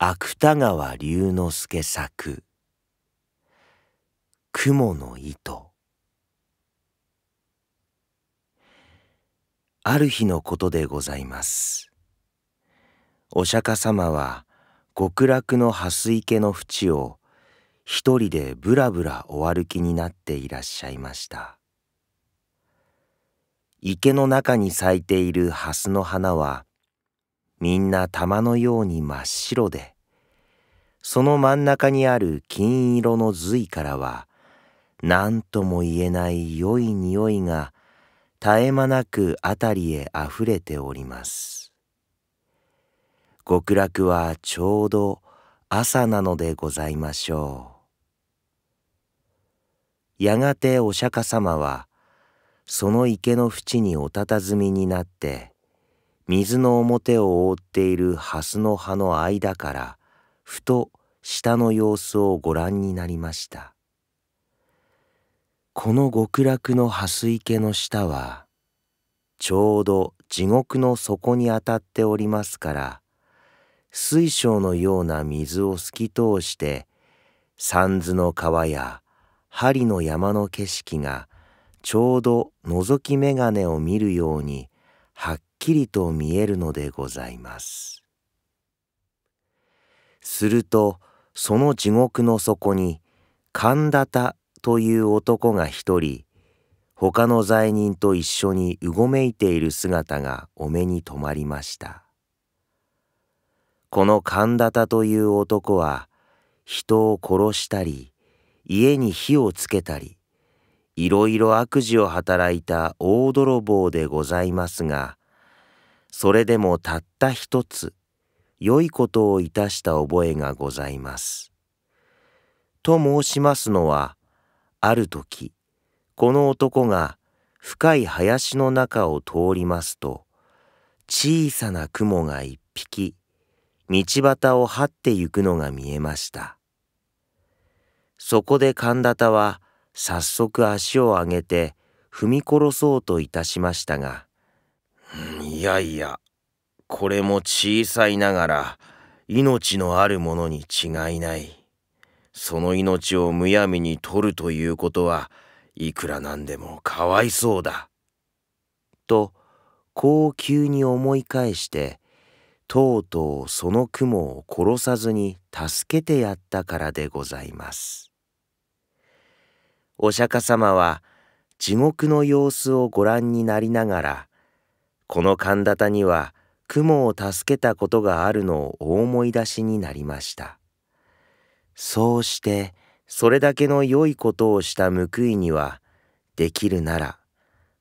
芥川龍之介作雲の糸ある日のことでございますお釈迦様は極楽の蓮池の淵を一人でぶらぶらお歩きになっていらっしゃいました池の中に咲いている蓮の花はみんな玉のように真っ白でその真ん中にある金色の髄からは、何とも言えない良い匂いが絶え間なく辺りへあふれております。極楽はちょうど朝なのでございましょう。やがてお釈迦様は、その池の淵におたたずみになって、水の表を覆っている蓮の葉の間から、ふと下の様子をご覧になりましたこの極楽の蓮池の下はちょうど地獄の底にあたっておりますから水晶のような水を透き通して三途の川や針の山の景色がちょうど覗き眼鏡を見るようにはっきりと見えるのでございます。するとその地獄の底に神田田という男が一人他の罪人と一緒にうごめいている姿がお目に留まりましたこの神田田という男は人を殺したり家に火をつけたりいろいろ悪事を働いた大泥棒でございますがそれでもたった一つ良いことをいたした覚えがございます。と申しますのは、ある時、この男が深い林の中を通りますと、小さな雲が一匹、道端を這ってゆくのが見えました。そこで神田田は早速足を上げて踏み殺そうといたしましたが、いやいや、これも小さいながら命のあるものに違いないその命をむやみに取るということはいくらなんでもかわいそうだ」とこう急に思い返してとうとうその雲を殺さずに助けてやったからでございます。お釈迦様は地獄の様子をご覧になりながらこの神田には雲を助けたことがあるのを思い出しになりました。そうして、それだけの良いことをした報いには、できるなら、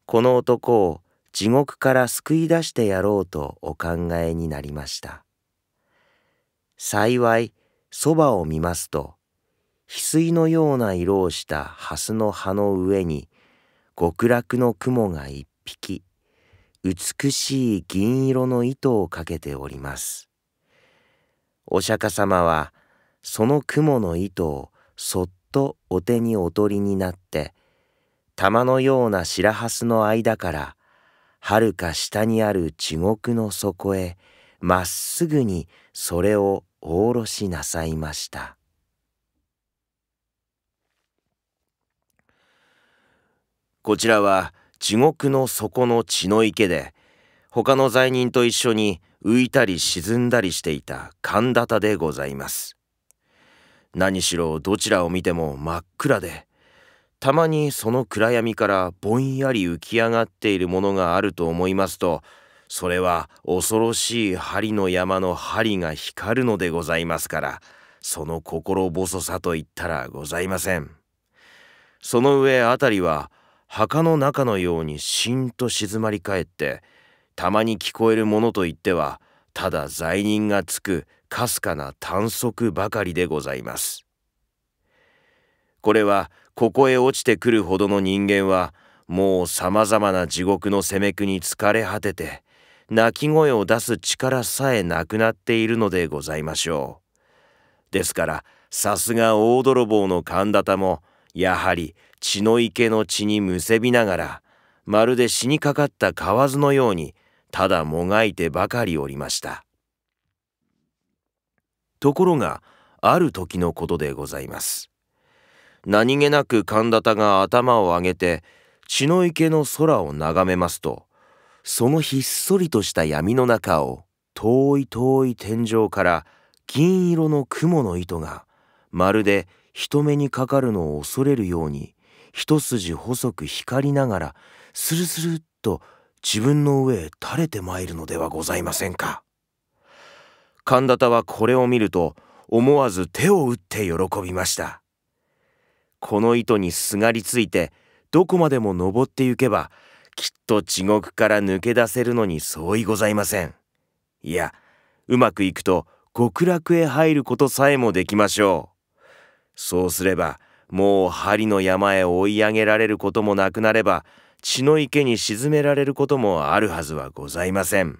この男を地獄から救い出してやろうとお考えになりました。幸い、そばを見ますと、翡翠のような色をした蓮の葉の上に、極楽の雲が一匹、美しい銀色の糸をかけております。お釈迦様はその雲の糸をそっとお手におとりになって玉のような白蓮の間からはるか下にある地獄の底へまっすぐにそれをおろしなさいました。こちらは地獄の底の血の池で他の罪人と一緒に浮いたり沈んだりしていた神田田でございます何しろどちらを見ても真っ暗でたまにその暗闇からぼんやり浮き上がっているものがあると思いますとそれは恐ろしい針の山の針が光るのでございますからその心細さといったらございませんその上辺りは墓の中のようにしんと静まり返ってたまに聞こえるものといってはただ罪人がつくかすかな短足ばかりでございます。これはここへ落ちてくるほどの人間はもうさまざまな地獄の攻め苦に疲れ果てて泣き声を出す力さえなくなっているのでございましょう。ですからさすが大泥棒の神田田もやはり血の池の血にむせびながらまるで死にかかった蛙のようにただもがいてばかりおりましたところがある時のことでございます何気なく神田田が頭を上げて血の池の空を眺めますとそのひっそりとした闇の中を遠い遠い天井から銀色の雲の糸がまるで人目にかかるのを恐れるように一筋細く光りながらスルスルっと自分の上へ垂れてまいるのではございませんか神田田はこれを見ると思わず手を打って喜びましたこの糸にすがりついてどこまでも登ってゆけばきっと地獄から抜け出せるのに相違ございませんいやうまくいくと極楽へ入ることさえもできましょうそうすればもう針の山へ追い上げられることもなくなれば血の池に沈められることもあるはずはございません。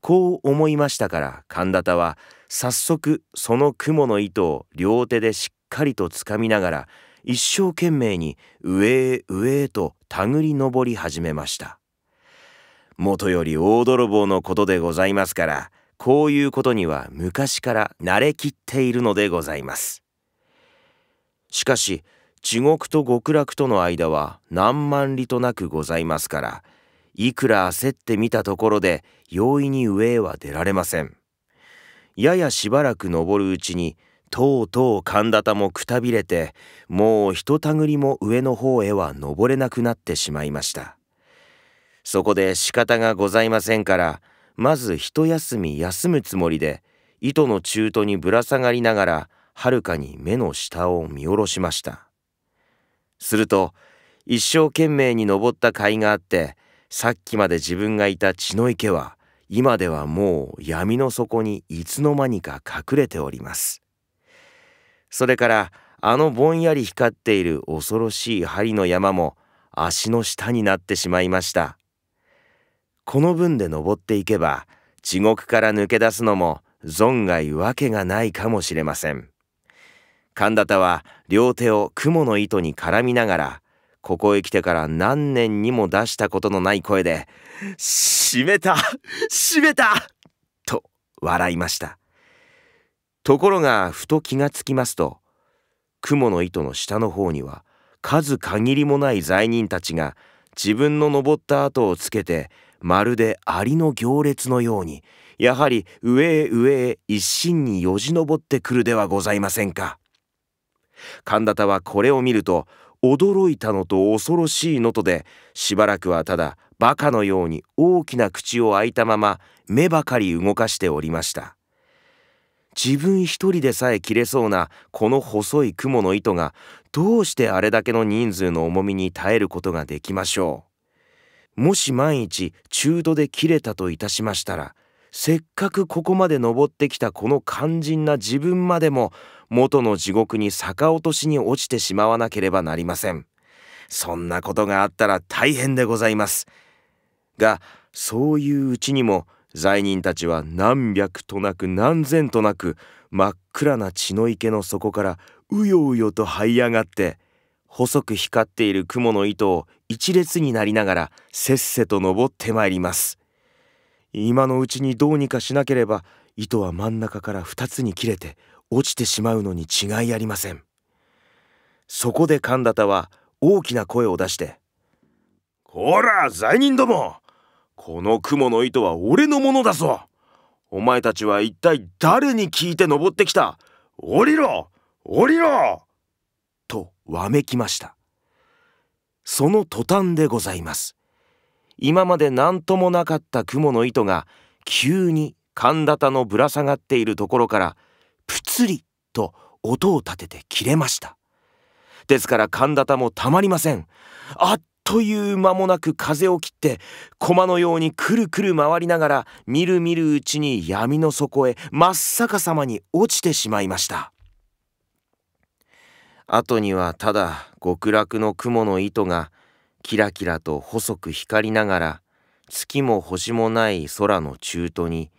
こう思いましたから神田田は早速その雲の糸を両手でしっかりとつかみながら一生懸命に上へ上へと手繰り登り始めました。もとより大泥棒のことでございますからこういうことには昔から慣れきっているのでございます。しかし地獄と極楽との間は何万里となくございますからいくら焦ってみたところで容易に上へは出られませんややしばらく登るうちにとうとう神田田もくたびれてもうひとたぐりも上の方へは登れなくなってしまいましたそこで仕方がございませんからまず一休み休むつもりで糸の中途にぶら下がりながらはるかに目の下を見下ろしましたすると一生懸命に登った甲斐があってさっきまで自分がいた血の池は今ではもう闇の底にいつの間にか隠れておりますそれからあのぼんやり光っている恐ろしい針の山も足の下になってしまいましたこの分で登っていけば地獄から抜け出すのも存外わけがないかもしれません。神田田は両手を雲の糸に絡みながらここへ来てから何年にも出したことのない声で「閉めた閉めた!」と笑いましたところがふと気がつきますと雲の糸の下の方には数限りもない罪人たちが自分の登った跡をつけてまるでアリの行列のようにやはり上へ上へ一心によじ登ってくるではございませんか。神田はこれを見ると驚いたのと恐ろしいのとでしばらくはただバカのように大きな口を開いたまま目ばかり動かしておりました自分一人でさえ切れそうなこの細い雲の糸がどうしてあれだけの人数の重みに耐えることができましょうもし万一中途で切れたといたしましたらせっかくここまで登ってきたこの肝心な自分までも元の地獄に逆落としに落ちてしまわなければなりませんそんなことがあったら大変でございますがそういううちにも罪人たちは何百となく何千となく真っ暗な血の池の底からうようよと這い上がって細く光っている雲の糸を一列になりながらせっせと登ってまいります今のうちにどうにかしなければ糸は真ん中から2つに切れて落ちてしまうのに違いありませんそこで神田田は大きな声を出して「こら罪人どもこの雲の糸は俺のものだぞお前たちは一体誰に聞いて登ってきた降りろ降りろ!」とわめきましたその途端でございます今まで何ともなかった雲の糸が急に神田田のぶら下がっているところからプツリと音を立てて切れましたですから神田田もたまりませんあっという間もなく風を切って駒のようにくるくる回りながらみるみるうちに闇の底へ真っ逆さまに落ちてしまいました後にはただ極楽の雲の糸がキラキラと細く光りながら月も星もない空の中途に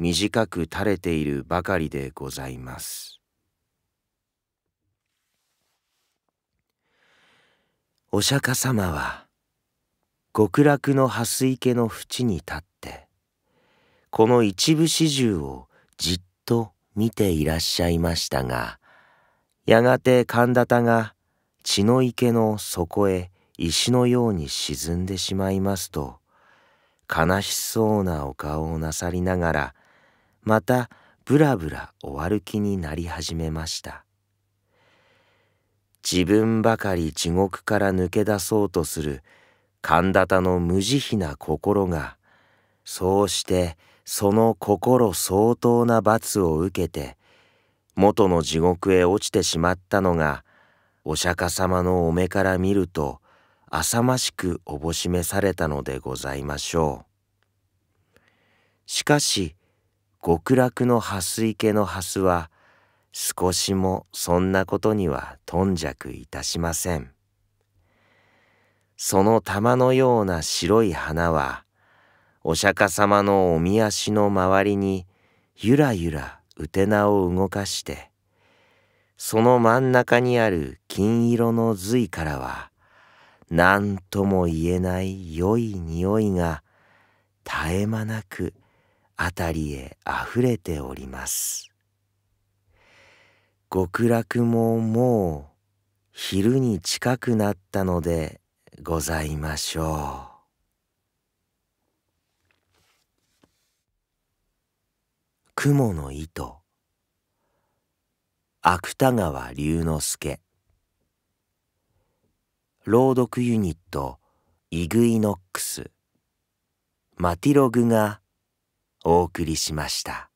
短く垂れているばかりでございます。お釈迦様は極楽の蓮池の淵に立ってこの一部始終をじっと見ていらっしゃいましたがやがて神田田が血の池の底へ石のように沈んでしまいますと悲しそうなお顔をなさりながらまたぶらぶらお歩きになり始めました自分ばかり地獄から抜け出そうとする神田田の無慈悲な心がそうしてその心相当な罰を受けて元の地獄へ落ちてしまったのがお釈迦様のお目から見ると浅ましくおぼしめされたのでございましょう。しかし極楽の蓮池の蓮は少しもそんなことには頓着いたしません。その玉のような白い花はお釈迦様のおみ足の周りにゆらゆらうてなを動かしてその真ん中にある金色の髄からは何とも言えない良い匂いが絶え間なく辺りへあふれております極楽ももう昼に近くなったのでございましょう雲の糸芥川龍之介朗読ユニットイグイノックスマティログがお送りしました。